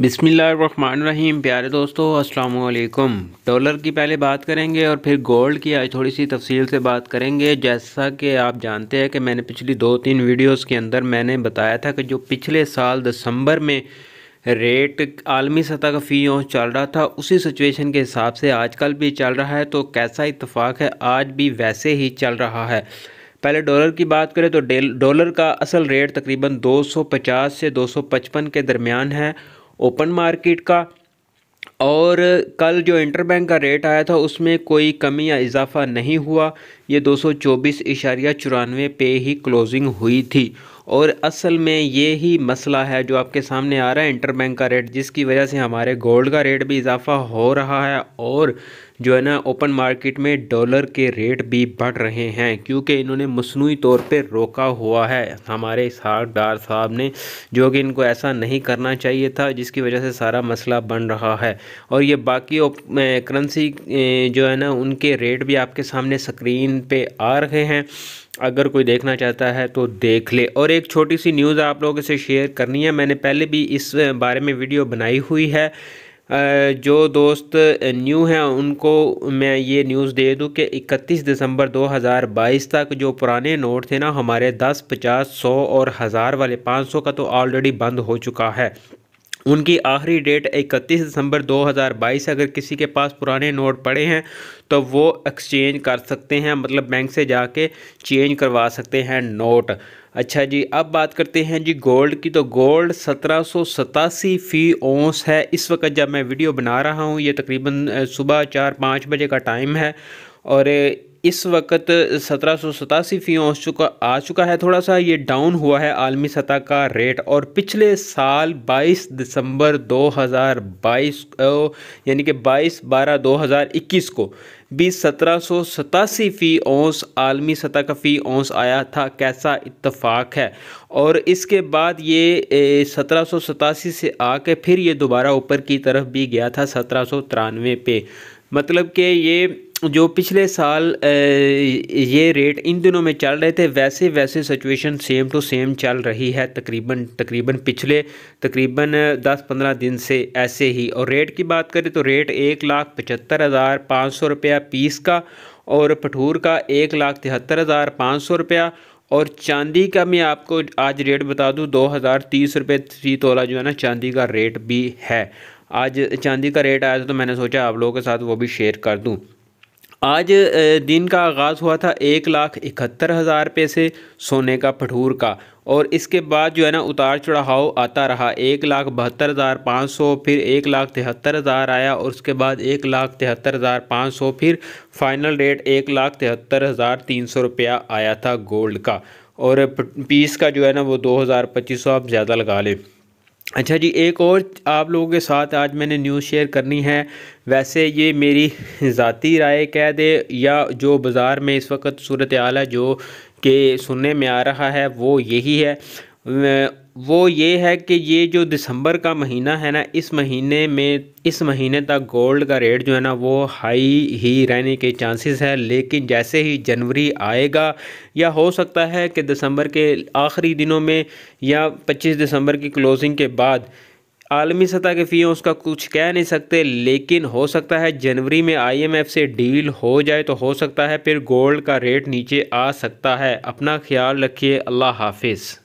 बिसमीम प्यारे दोस्तों अस्सलाम वालेकुम डॉलर की पहले बात करेंगे और फिर गोल्ड की आज थोड़ी सी तफसील से बात करेंगे जैसा कि आप जानते हैं कि मैंने पिछली दो तीन वीडियोस के अंदर मैंने बताया था कि जो पिछले साल दिसंबर में रेट आलमी सतह का फ़ी चल रहा था उसी सिचुएशन के हिसाब से आजकल भी चल रहा है तो कैसा इतफाक़ है आज भी वैसे ही चल रहा है पहले डॉलर की बात करें तो डॉलर का असल रेट तकरीबन 250 से 255 के दरमियान है ओपन मार्केट का और कल जो इंटर बैंक का रेट आया था उसमें कोई कमी या इजाफा नहीं हुआ ये दो सौ चौबीस इशारिया चौरानवे पे ही क्लोजिंग हुई थी और असल में ये ही मसला है जो आपके सामने आ रहा है इंटर बैंक का रेट जिसकी वजह से हमारे गोल्ड का रेट भी इजाफा हो रहा है और जो है ना ओपन मार्केट में डॉलर के रेट भी बढ़ रहे हैं क्योंकि इन्होंने मसनू तौर पर रोका हुआ है हमारे साहबदार साहब ने जो कि इनको ऐसा नहीं करना चाहिए था जिसकी वजह से सारा मसला बन रहा है और ये बाकी करेंसी जो है ना उनके रेट भी आपके सामने स्क्रीन पे आ रहे हैं अगर कोई देखना चाहता है तो देख ले और एक छोटी सी न्यूज़ आप लोगों से शेयर करनी है मैंने पहले भी इस बारे में वीडियो बनाई हुई है जो दोस्त न्यू हैं उनको मैं ये न्यूज़ दे दूं कि 31 दिसंबर 2022 तक जो पुराने नोट थे ना हमारे 10, 50, 100 और हज़ार वाले 500 का तो ऑलरेडी बंद हो चुका है उनकी आखिरी डेट 31 दिसंबर 2022 अगर किसी के पास पुराने नोट पड़े हैं तो वो एक्सचेंज कर सकते हैं मतलब बैंक से जाके चेंज करवा सकते हैं नोट अच्छा जी अब बात करते हैं जी गोल्ड की तो गोल्ड सत्रह सौ सतासी फ़ी ओंस है इस वक्त जब मैं वीडियो बना रहा हूँ ये तकरीबन सुबह चार पाँच बजे का टाइम है और इस वक्त सत्रह सौ सतासी फी हो चुका आ चुका है थोड़ा सा ये डाउन हुआ है आलमी सतह का रेट और पिछले साल 22 दिसंबर 2022 बाईस यानी कि 22 बारह 2021 को भी सत्रह सौ सतासी फ़ी औंस आलमी सतह का फ़ी ओंस आया था कैसा इतफाक़ है और इसके बाद ये सत्रह सौ सतासी से आके फिर ये दोबारा ऊपर की तरफ भी गया था सत्रह सौ तिरानवे पे मतलब कि ये जो पिछले साल ये रेट इन दिनों में चल रहे थे वैसे वैसे सिचुएशन सेम टू सेम चल रही है तकरीबन तकरीबन पिछले तकरीबन 10-15 दिन से ऐसे ही और रेट की बात करें तो रेट एक लाख पचहत्तर हज़ार पाँच सौ रुपया पीस का और पठूर का एक लाख तिहत्तर हज़ार पाँच सौ रुपया और चांदी का मैं आपको आज रेट बता दूँ दो हज़ार तीस रुपये तोला जो है ना चांदी का रेट भी है आज चांदी का रेट आया था तो मैंने सोचा आप लोगों के साथ वो भी शेयर कर दूँ आज दिन का आगाज़ हुआ था एक लाख इकहत्तर हज़ार रुपये से सोने का भठूर का और इसके बाद जो है ना उतार चढ़ाव आता रहा एक लाख बहत्तर हज़ार पाँच सौ फिर एक लाख तिहत्तर हज़ार आया और उसके बाद एक लाख तिहत्तर हज़ार पाँच सौ फिर फाइनल रेट एक लाख तिहत्तर हज़ार तीन सौ रुपया आया था गोल्ड का और पीस का जो है ना वो दो हज़ार पच्चीस सौ आप ज़्यादा लगा लें अच्छा जी एक और आप लोगों के साथ आज मैंने न्यूज़ शेयर करनी है वैसे ये मेरी ज़ाती राय कह दे या जो बाज़ार में इस वक्त सूरत आला है जो कि सुनने में आ रहा है वो यही है वो ये है कि ये जो दिसंबर का महीना है ना इस महीने में इस महीने तक गोल्ड का रेट जो है ना वो हाई ही रहने के चांसेस है लेकिन जैसे ही जनवरी आएगा या हो सकता है कि दिसंबर के आखिरी दिनों में या 25 दिसंबर की क्लोजिंग के बाद आलमी सतह के फ़ी उसका कुछ कह नहीं सकते लेकिन हो सकता है जनवरी में आईएमएफ से डील हो जाए तो हो सकता है फिर गोल्ड का रेट नीचे आ सकता है अपना ख्याल रखिए अल्लाह हाफिज़